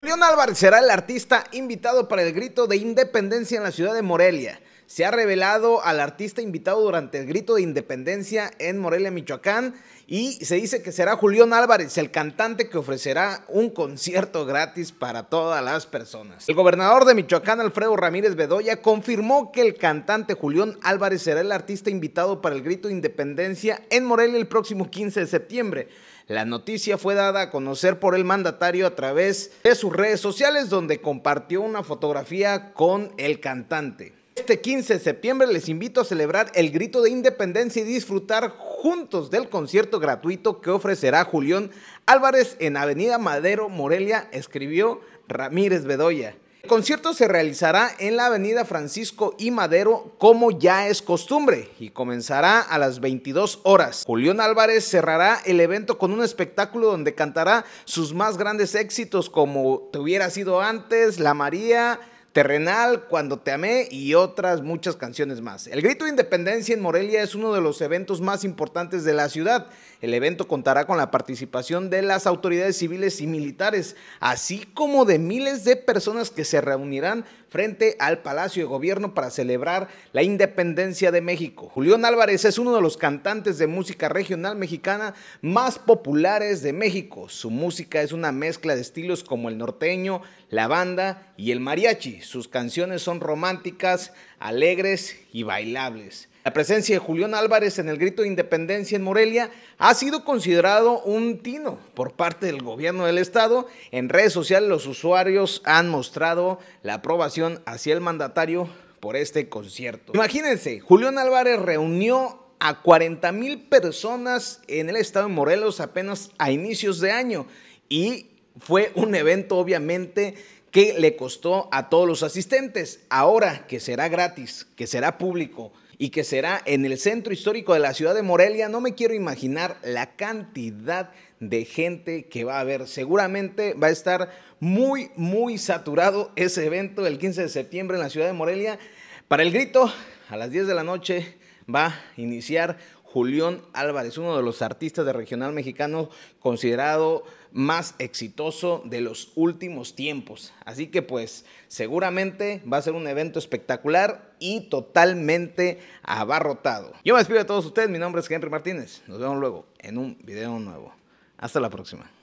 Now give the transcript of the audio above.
León Álvarez será el artista invitado para el grito de independencia en la ciudad de Morelia se ha revelado al artista invitado durante el grito de independencia en Morelia, Michoacán, y se dice que será Julián Álvarez, el cantante que ofrecerá un concierto gratis para todas las personas. El gobernador de Michoacán, Alfredo Ramírez Bedoya, confirmó que el cantante Julián Álvarez será el artista invitado para el grito de independencia en Morelia el próximo 15 de septiembre. La noticia fue dada a conocer por el mandatario a través de sus redes sociales donde compartió una fotografía con el cantante. Este 15 de septiembre les invito a celebrar el grito de independencia y disfrutar juntos del concierto gratuito que ofrecerá Julián Álvarez en Avenida Madero, Morelia, escribió Ramírez Bedoya. El concierto se realizará en la Avenida Francisco y Madero como ya es costumbre y comenzará a las 22 horas. Julián Álvarez cerrará el evento con un espectáculo donde cantará sus más grandes éxitos como Te hubiera sido antes, La María, Terrenal, Cuando Te Amé y otras muchas canciones más. El Grito de Independencia en Morelia es uno de los eventos más importantes de la ciudad. El evento contará con la participación de las autoridades civiles y militares, así como de miles de personas que se reunirán frente al Palacio de Gobierno para celebrar la independencia de México. Julián Álvarez es uno de los cantantes de música regional mexicana más populares de México. Su música es una mezcla de estilos como el norteño, la banda y el mariachi. Sus canciones son románticas, alegres y bailables. La presencia de Julián Álvarez en el grito de independencia en Morelia ha sido considerado un tino por parte del gobierno del estado. En redes sociales los usuarios han mostrado la aprobación hacia el mandatario por este concierto. Imagínense, Julián Álvarez reunió a 40 mil personas en el estado de Morelos apenas a inicios de año y fue un evento obviamente que le costó a todos los asistentes. Ahora que será gratis, que será público y que será en el centro histórico de la ciudad de Morelia, no me quiero imaginar la cantidad de gente que va a haber. Seguramente va a estar muy, muy saturado ese evento el 15 de septiembre en la ciudad de Morelia. Para el grito, a las 10 de la noche va a iniciar Julión Álvarez, uno de los artistas de regional mexicano considerado más exitoso de los últimos tiempos. Así que pues seguramente va a ser un evento espectacular y totalmente abarrotado. Yo me despido a todos ustedes, mi nombre es Henry Martínez, nos vemos luego en un video nuevo. Hasta la próxima.